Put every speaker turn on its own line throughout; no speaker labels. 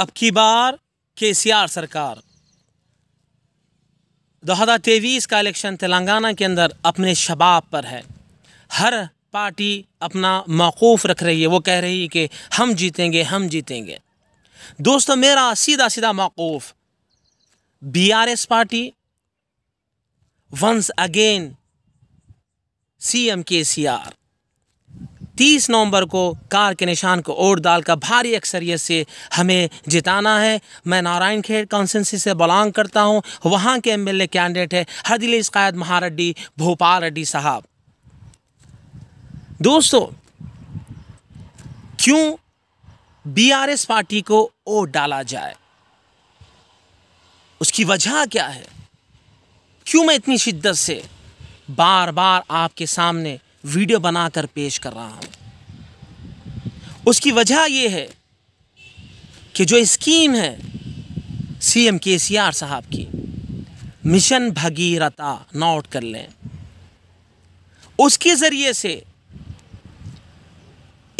अब की बार के सी आर सरकार दो हज़ार तेईस का इलेक्शन तेलंगाना के अंदर अपने शबाब पर है हर पार्टी अपना मौकूफ़ रख रही है वो कह रही है कि हम जीतेंगे हम जीतेंगे दोस्तों मेरा सीधा सीधा मौकूफ़ B R S party once again C M K C are तीस नवंबर को कार के निशान को ओट डालकर भारी अक्सरियत से हमें जिताना है मैं नारायण खेड़ कॉन्सेंसी से बिलोंग करता हूँ वहाँ के एम एल कैंडिडेट है हदिलीस कायद महारड्डी भोपाल रेड्डी साहब दोस्तों क्यों बीआरएस पार्टी को वोट डाला जाए उसकी वजह क्या है क्यों मैं इतनी शिद्दत से बार बार आपके सामने वीडियो बनाकर पेश कर रहा हूँ उसकी वजह ये है कि जो स्कीम है सीएम केसीआर साहब की मिशन भगीरथा नोट कर लें उसके ज़रिए से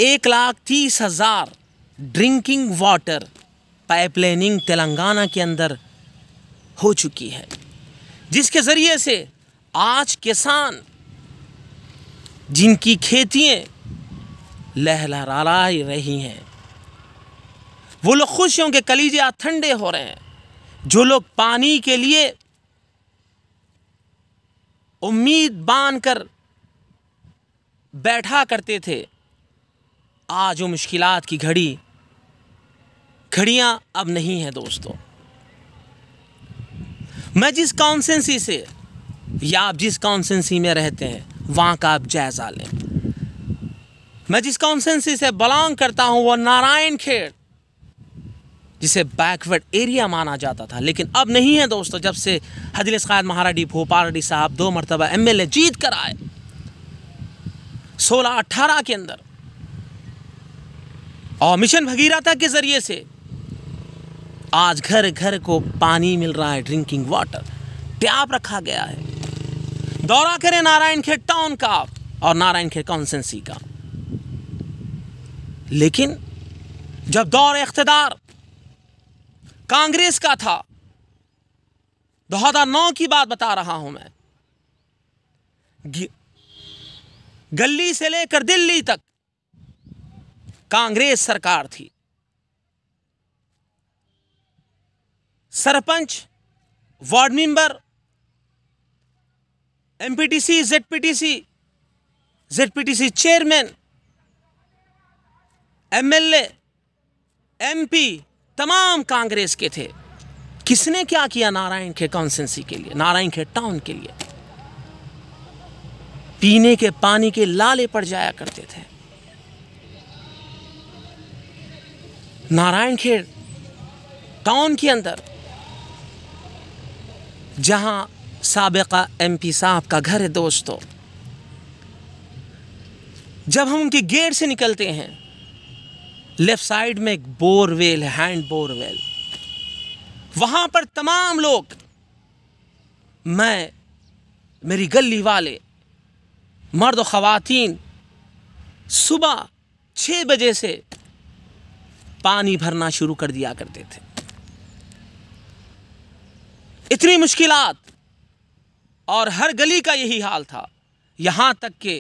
एक लाख तीस हज़ार ड्रिंकिंग वाटर पाइपलाइनिंग तेलंगाना के अंदर हो चुकी है जिसके ज़रिए से आज किसान जिनकी खेतियाँ लहलहरा रही हैं वो लोग खुश हैं उनके कलीजे ठंडे हो रहे हैं जो लोग पानी के लिए उम्मीद बांध कर बैठा करते थे आज वो मुश्किल की घड़ी घड़ियाँ अब नहीं हैं दोस्तों मैं जिस कॉन्सेंसी से या आप जिस कॉन्सेंसी में रहते हैं वहाँ का आप जायज़ा लें मैं जिस कॉन्सेंसी से बिलोंग करता हूँ वो नारायण खेड़ जिसे बैकवर्ड एरिया माना जाता था लेकिन अब नहीं है दोस्तों जब से हदिल क़ायद महाराडी भोपाल रेड्डी साहब दो मरतबा एम एल ए जीत कर आए सोलह अट्ठारह के अंदर और मिशन भगीरथा के ज़रिए से आज घर घर को पानी मिल रहा है ड्रिंकिंग वाटर टैप रखा गया है दौरा करें नारायण खेड़ टाउन का और नारायण खेड़ कॉन्सेंसी का लेकिन जब दौर इकतदार कांग्रेस का था दो हज़ार नौ की बात बता रहा हूं मैं गली से लेकर दिल्ली तक कांग्रेस सरकार थी sarpanch ward member M P T C Z P T C Z P T C chairman M L M P तमाम कांग्रेस के थे किसने क्या किया नारायण खेड़ कॉन्सेंसी के लिए नारायण खेड़ टाउन के लिए पीने के पानी के लाले पड़ जाया करते थे नारायण खेड़ टाउन के अंदर जहां सबका एम पी साहब का घर है दोस्तों जब हम उनके गेट से निकलते हैं लेफ़्ट साइड में एक बोरवेल है हैंड बोरवेल वहाँ पर तमाम लोग मैं मेरी गली वाले मर्द ख़वातीन सुबह छः बजे से पानी भरना शुरू कर दिया करते थे इतनी मुश्किलात और हर गली का यही हाल था यहाँ तक के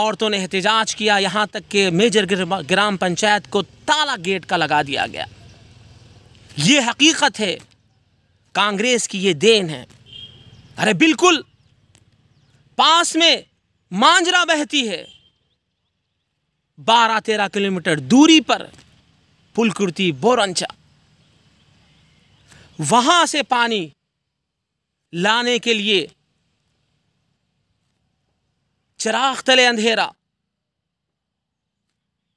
औरतों ने एहतजाज किया यहाँ तक के मेजर ग्राम पंचायत को ताला गेट का लगा दिया गया ये हकीकत है कांग्रेस की ये देन है अरे बिल्कुल पास में मांजरा बहती है बारह तेरह किलोमीटर दूरी पर पुलकुर्ती बोरंचा वहाँ से पानी लाने के लिए चिराग तले अंधेरा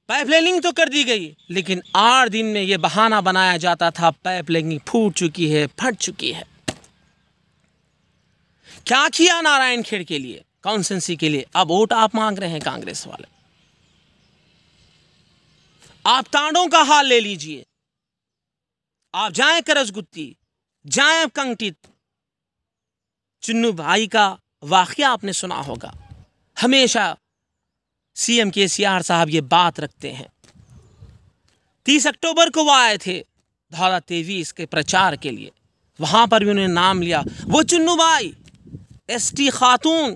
पाइपलाइनिंग तो कर दी गई लेकिन आठ दिन में यह बहाना बनाया जाता था पाइपलाइनिंग फूट चुकी है फट चुकी है क्या किया नारायण खेड़ के लिए काउंसेंसी के लिए अब वोट आप मांग रहे हैं कांग्रेस वाले आप तांडों का हाल ले लीजिए आप जाएं करजगुत्ती जाएं कंगटी चुन्नू भाई का वाक़ आपने सुना होगा हमेशा सी एम के सी आर साहब ये बात रखते हैं तीस अक्टूबर को वो आए थे धारा तेवीस के प्रचार के लिए वहाँ पर भी उन्होंने नाम लिया वो चुन्नू भाई एस टी खातून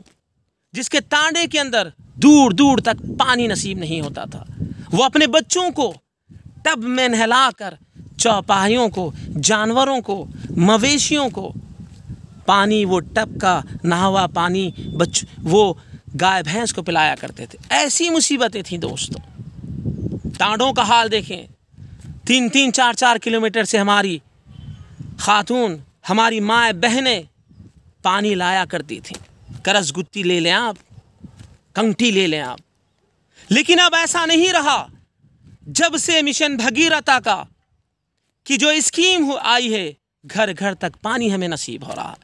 जिसके तांडे के अंदर दूर दूर तक पानी नसीब नहीं होता था वो अपने बच्चों को टब में नहला कर चौपाइयों को जानवरों को मवेशियों को पानी वो टप का नहावा पानी बच वो गाय भैंस को पिलाया करते थे ऐसी मुसीबतें थीं दोस्तों टाँडों का हाल देखें तीन तीन चार चार किलोमीटर से हमारी खातून हमारी माए बहनें पानी लाया करती थीं करस गुत्ती ले लें आप कंगटी ले लें आप लेकिन अब ऐसा नहीं रहा जब से मिशन भगीरथा का कि जो स्कीम आई है घर घर तक पानी हमें नसीब हो रहा है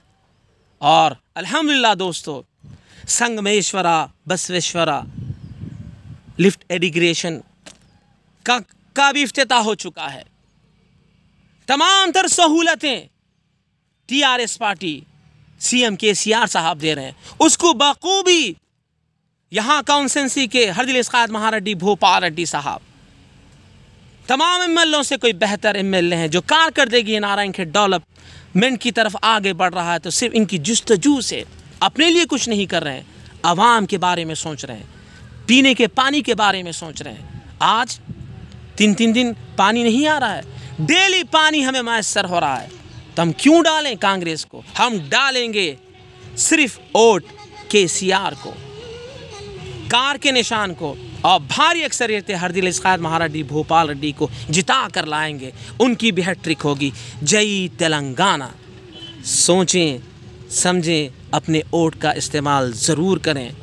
और अल्हम्दुलिल्लाह दोस्तों संगमेश्वरा बसवेश्वरा लिफ्ट एडिग्रेशन का का भी अफ्ताह हो चुका है तमाम तर सहूलतें T R S party C M K C are साहब दे रहे हैं उसको बखूबी यहाँ काउंसेंसी के हरदिल इसकात महारेड्डी भोपाल रेड्डी साहब तमाम एम से कोई बेहतर एम हैं जो कारकर्दगी नारायण खेड डेवलपमेंट की तरफ आगे बढ़ रहा है तो सिर्फ इनकी जस्तजू से अपने लिए कुछ नहीं कर रहे हैं आवाम के बारे में सोच रहे हैं पीने के पानी के बारे में सोच रहे हैं आज तीन तीन दिन पानी नहीं आ रहा है डेली पानी हमें मैसर हो रहा है तो हम क्यों डालें कांग्रेस को हम डालेंगे सिर्फ वोट के को कार के निशान को और भारी अक्सरियत हरदिल इसकात महाराडी भोपाल रेड्डी को जिता कर लाएंगे उनकी भी हैट्रिक होगी जय तेलंगाना सोचें समझें अपने वोट का इस्तेमाल ज़रूर करें